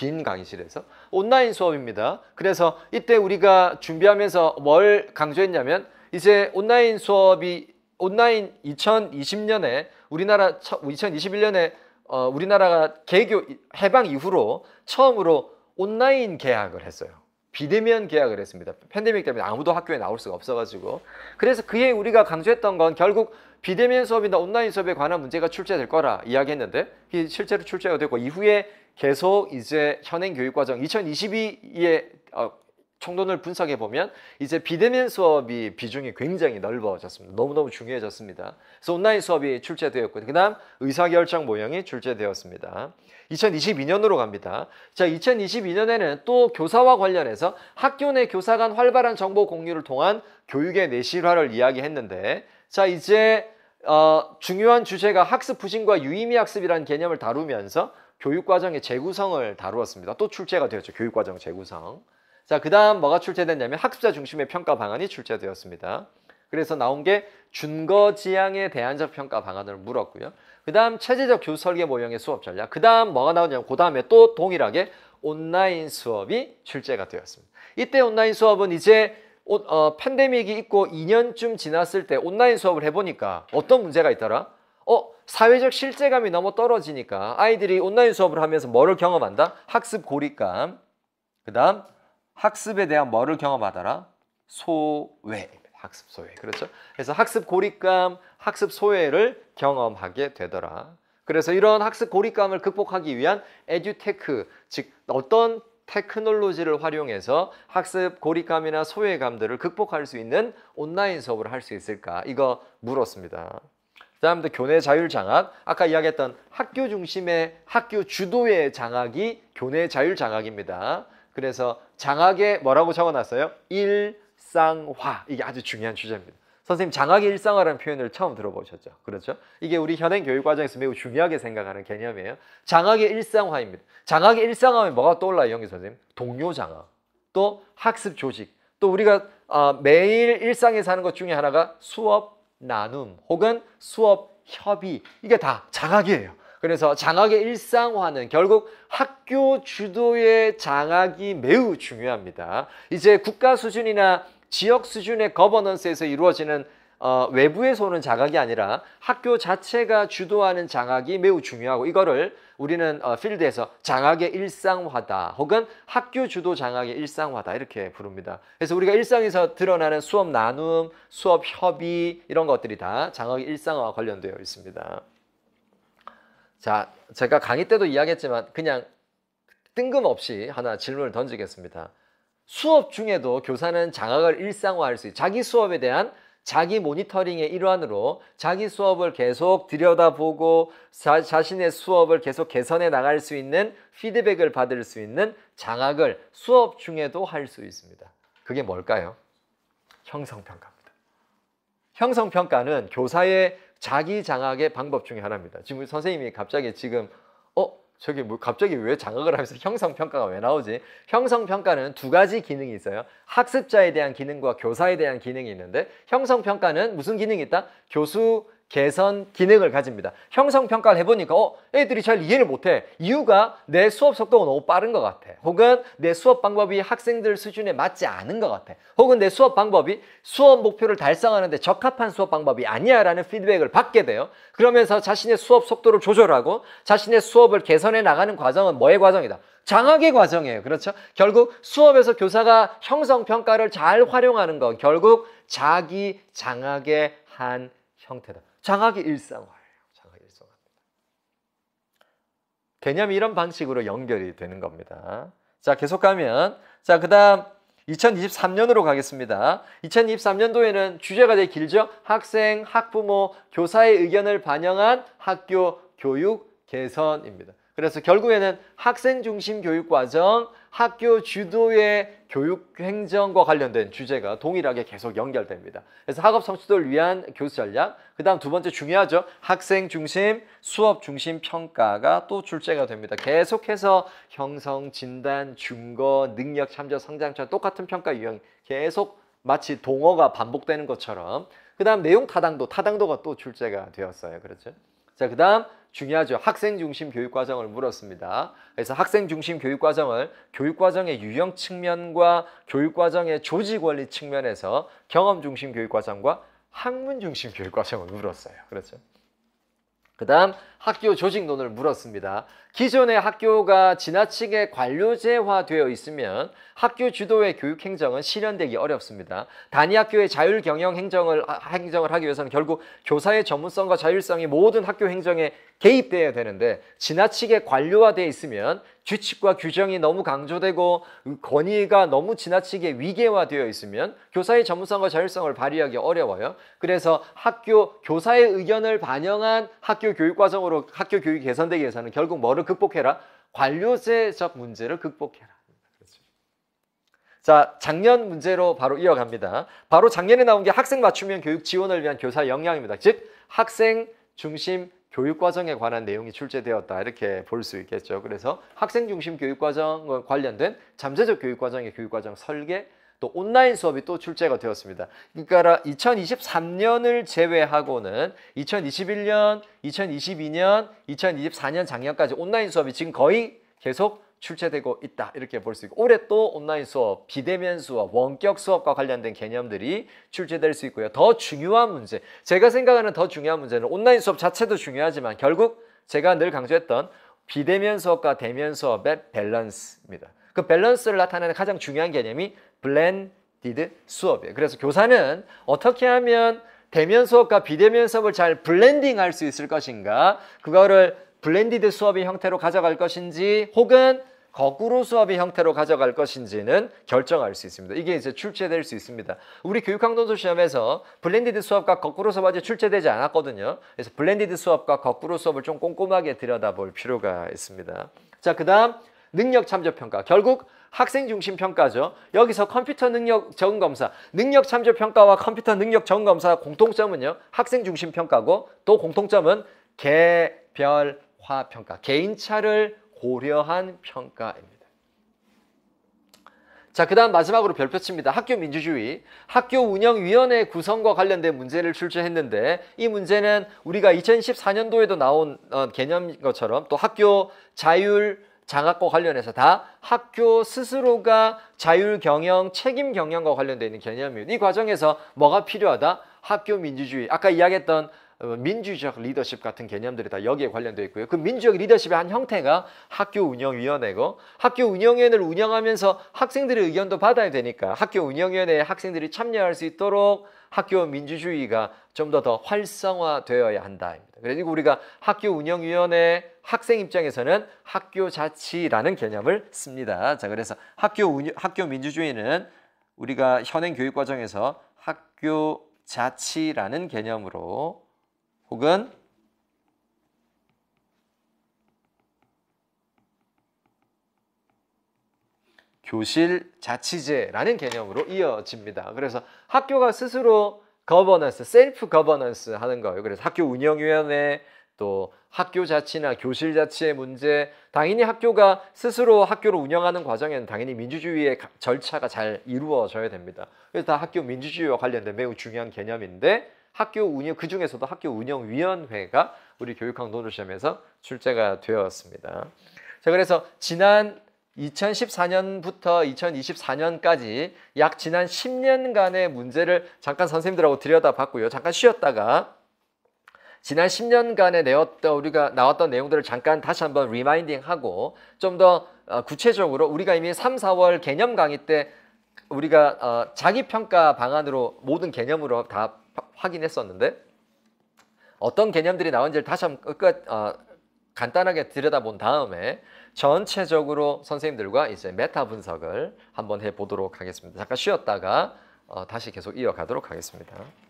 빈 강의실에서 온라인 수업입니다. 그래서 이때 우리가 준비하면서 뭘 강조했냐면 이제 온라인 수업이 온라인 2020년에 우리나라 2021년에 어, 우리나라가 개교 해방 이후로 처음으로 온라인 계약을 했어요. 비대면 계약을 했습니다. 팬데믹 때문에 아무도 학교에 나올 수가 없어가지고 그래서 그해 우리가 강조했던 건 결국 비대면 수업이나 온라인 수업에 관한 문제가 출제될 거라 이야기했는데 실제로 출제가 되고 이후에 계속 이제 현행 교육과정 2022에 어, 총론을 분석해 보면 이제 비대면 수업이 비중이 굉장히 넓어졌습니다. 너무너무 중요해졌습니다. 그래서 온라인 수업이 출제되었고 그다음 의사결정 모형이 출제되었습니다. 2022년으로 갑니다. 자, 2022년에는 또 교사와 관련해서 학교 내 교사 간 활발한 정보 공유를 통한 교육의 내실화를 이야기했는데 자, 이제 어, 중요한 주제가 학습 부진과 유의미 학습이라는 개념을 다루면서 교육과정의 재구성을 다루었습니다. 또 출제가 되었죠. 교육과정 재구성. 자, 그 다음 뭐가 출제됐냐면 학습자 중심의 평가 방안이 출제되었습니다. 그래서 나온 게 준거지향에 대한적 평가 방안을 물었고요. 그 다음 체제적 교수 설계 모형의 수업 전략. 그 다음 뭐가 나오냐면 그 다음에 또 동일하게 온라인 수업이 출제가 되었습니다. 이때 온라인 수업은 이제 어, 팬데믹이 있고 2년쯤 지났을 때 온라인 수업을 해보니까 어떤 문제가 있더라? 사회적 실제감이 너무 떨어지니까 아이들이 온라인 수업을 하면서 뭐를 경험한다? 학습 고립감. 그 다음 학습에 대한 뭐를 경험하더라? 소외. 학습 소외. 그렇죠? 그래서 학습 고립감, 학습 소외를 경험하게 되더라. 그래서 이런 학습 고립감을 극복하기 위한 에듀테크, 즉 어떤 테크놀로지를 활용해서 학습 고립감이나 소외감들을 극복할 수 있는 온라인 수업을 할 수 있을까? 이거 물었습니다. 그 다음에 교내 자율 장학, 아까 이야기했던 학교 중심의 학교 주도의 장학이 교내 자율 장학입니다. 그래서 장학에 뭐라고 적어놨어요? 일상화. 이게 아주 중요한 주제입니다. 선생님 장학의 일상화라는 표현을 처음 들어보셨죠? 그렇죠? 이게 우리 현행 교육 과정에서 매우 중요하게 생각하는 개념이에요. 장학의 일상화입니다. 장학의 일상화면 뭐가 떠올라요, 영기 선생님? 동료 장학, 또 학습 조직, 또 우리가 어, 매일 일상에사는것 중에 하나가 수업 나눔 혹은 수업 협의 이게 다 장학이에요. 그래서 장학의 일상화는 결국 학교 주도의 장학이 매우 중요합니다. 이제 국가 수준이나 지역 수준의 거버넌스에서 이루어지는 어, 외부에서 오는 장각이 아니라 학교 자체가 주도하는 장악이 매우 중요하고 이거를 우리는 어, 필드에서 장악의 일상화다 혹은 학교 주도 장악의 일상화다 이렇게 부릅니다. 그래서 우리가 일상에서 드러나는 수업 나눔, 수업 협의 이런 것들이 다 장악의 일상화와 관련되어 있습니다. 자, 제가 강의 때도 이야기했지만 그냥 뜬금없이 하나 질문을 던지겠습니다. 수업 중에도 교사는 장악을 일상화할 수 있, 자기 수업에 대한 자기 모니터링의 일환으로 자기 수업을 계속 들여다보고 자, 자신의 수업을 계속 개선해 나갈 수 있는 피드백을 받을 수 있는 장학을 수업 중에도 할 수 있습니다. 그게 뭘까요? 형성평가입니다. 형성평가는 교사의 자기 장악의 방법 중에 하나입니다. 지금 선생님이 갑자기 지금 저기 뭐 갑자기 왜장극을 하면서 형성평가가 왜 나오지? 형성평가는 두 가지 기능이 있어요. 학습자에 대한 기능과 교사에 대한 기능이 있는데 형성평가는 무슨 기능이 있다? 교수 개선 기능을 가집니다. 형성평가를 해보니까 어 애들이 잘 이해를 못해. 이유가 내 수업 속도가 너무 빠른 것 같아. 혹은 내 수업 방법이 학생들 수준에 맞지 않은 것 같아. 혹은 내 수업 방법이 수업 목표를 달성하는데 적합한 수업 방법이 아니야 라는 피드백을 받게 돼요. 그러면서 자신의 수업 속도를 조절하고 자신의 수업을 개선해 나가는 과정은 뭐의 과정이다? 장학의 과정이에요. 그렇죠? 결국 수업에서 교사가 형성평가를 잘 활용하는 건 결국 자기 장학의 한 형태다. 장학이 일상화예요. 장학이 일상화입니다. 개념이 이런 방식으로 연결이 되는 겁니다. 자, 계속 가면 자, 그다음 2023년으로 가겠습니다. 2023년도에는 주제가 되게 길죠? 학생, 학부모, 교사의 의견을 반영한 학교 교육 개선입니다. 그래서 결국에는 학생 중심 교육 과정, 학교 주도의 교육 행정과 관련된 주제가 동일하게 계속 연결됩니다. 그래서 학업 성취도를 위한 교수 전략, 그 다음 두 번째 중요하죠. 학생 중심, 수업 중심 평가가 또 출제가 됩니다. 계속해서 형성, 진단, 증거, 능력, 참조 성장처럼 똑같은 평가 유형 계속 마치 동어가 반복되는 것처럼 그 다음 내용 타당도, 타당도가 또 출제가 되었어요. 그렇죠? 자, 그 다음 중요하죠. 학생 중심 교육 과정을 물었습니다. 그래서 학생 중심 교육 과정을 교육 과정의 유형 측면과 교육 과정의 조직 원리 측면에서 경험 중심 교육 과정과 학문 중심 교육 과정을 물었어요. 그렇죠? 그 다음 학교 조직론을 물었습니다. 기존의 학교가 지나치게 관료제화되어 있으면 학교 주도의 교육 행정은 실현되기 어렵습니다. 단위 학교의 자율 경영 행정을, 행정을 하기 위해서는 결국 교사의 전문성과 자율성이 모든 학교 행정에 개입되어야 되는데 지나치게 관료화되어 있으면 규칙과 규정이 너무 강조되고 권위가 너무 지나치게 위계화되어 있으면 교사의 전문성과 자율성을 발휘하기 어려워요. 그래서 학교 교사의 의견을 반영한 학교 교육 과정으로 학교 교육이 개선되기 위해서는 결국 뭐를 극복해라? 관료제적 문제를 극복해라. 그렇죠. 자, 작년 문제로 바로 이어갑니다. 바로 작년에 나온 게 학생 맞춤형 교육 지원을 위한 교사 역량입니다. 즉, 학생 중심 교육과정에 관한 내용이 출제되었다 이렇게 볼 수 있겠죠. 그래서 학생 중심 교육과정과 관련된 잠재적 교육과정의 교육과정 설계 또 온라인 수업이 또 출제가 되었습니다. 그러니까 2023년을 제외하고는 2021년, 2022년, 2024년 작년까지 온라인 수업이 지금 거의 계속 출제되고 있다 이렇게 볼 수 있고 올해 또 온라인 수업, 비대면 수업, 원격 수업과 관련된 개념들이 출제될 수 있고요. 더 중요한 문제, 제가 생각하는 더 중요한 문제는 온라인 수업 자체도 중요하지만 결국 제가 늘 강조했던 비대면 수업과 대면 수업의 밸런스입니다. 그 밸런스를 나타내는 가장 중요한 개념이 블렌디드 수업이에요. 그래서 교사는 어떻게 하면 대면 수업과 비대면 수업을 잘 블렌딩할 수 있을 것인가 그거를 블렌디드 수업의 형태로 가져갈 것인지 혹은 거꾸로 수업의 형태로 가져갈 것인지는 결정할 수 있습니다. 이게 이제 출제될 수 있습니다. 우리 교육학론도 시험에서 블렌디드 수업과 거꾸로 수업 아직 출제되지 않았거든요. 그래서 블렌디드 수업과 거꾸로 수업을 좀 꼼꼼하게 들여다볼 필요가 있습니다. 자, 그 다음 능력 참조 평가. 결국 학생 중심 평가죠. 여기서 컴퓨터 능력 적응 검사, 능력 참조 평가와 컴퓨터 능력 적응 검사 공통점은요. 학생 중심 평가고 또 공통점은 개별화 평가, 개인차를 고려한 평가입니다. 자, 그 다음 마지막으로 별표칩니다. 학교 민주주의, 학교 운영위원회 구성과 관련된 문제를 출제했는데 이 문제는 우리가 2014년도에도 나온 어, 개념인 것처럼 또 학교 자율 장학과 관련해서 다 학교 스스로가 자율 경영, 책임 경영과 관련되어 있는 개념이에요. 이 과정에서 뭐가 필요하다? 학교 민주주의. 아까 이야기했던 어, 민주적 리더십 같은 개념들이 다 여기에 관련되어 있고요. 그 민주적 리더십의 한 형태가 학교 운영위원회고 학교 운영위원회를 운영하면서 학생들의 의견도 받아야 되니까 학교 운영위원회에 학생들이 참여할 수 있도록 학교 민주주의가 좀 더더 더 활성화되어야 한다. 그리고 우리가 학교 운영위원회 학생 입장에서는 학교 자치라는 개념을 씁니다. 자, 그래서 학교 운영, 학교 민주주의는 우리가 현행 교육 과정에서 학교 자치라는 개념으로 혹은 교실 자치제라는 개념으로 이어집니다. 그래서 학교가 스스로 거버넌스, 셀프 거버넌스 하는 거예요. 그래서 학교 운영위원회, 또 학교 자치나 교실 자치의 문제, 당연히 학교가 스스로 학교를 운영하는 과정에는 당연히 민주주의의 절차가 잘 이루어져야 됩니다. 그래서 다 학교 민주주의와 관련된 매우 중요한 개념인데 학교 운영 그 중에서도 학교 운영위원회가 우리 교육학 논술시험에서 출제가 되었습니다. 자 그래서 지난 2014년부터 2024년까지 약 지난 10년간의 문제를 잠깐 선생님들하고 들여다봤고요. 잠깐 쉬었다가 지난 10년간에 내었던 우리가 나왔던 내용들을 잠깐 다시 한번 리마인딩하고 좀더 어, 구체적으로 우리가 이미 3, 4월 개념 강의 때 우리가 어, 자기 평가 방안으로 모든 개념으로 다 확인했었는데 어떤 개념들이 나온지를 다시 한번 끝 어, 간단하게 들여다본 다음에 전체적으로 선생님들과 이제 메타 분석을 한번 해보도록 하겠습니다. 잠깐 쉬었다가 어, 다시 계속 이어가도록 하겠습니다.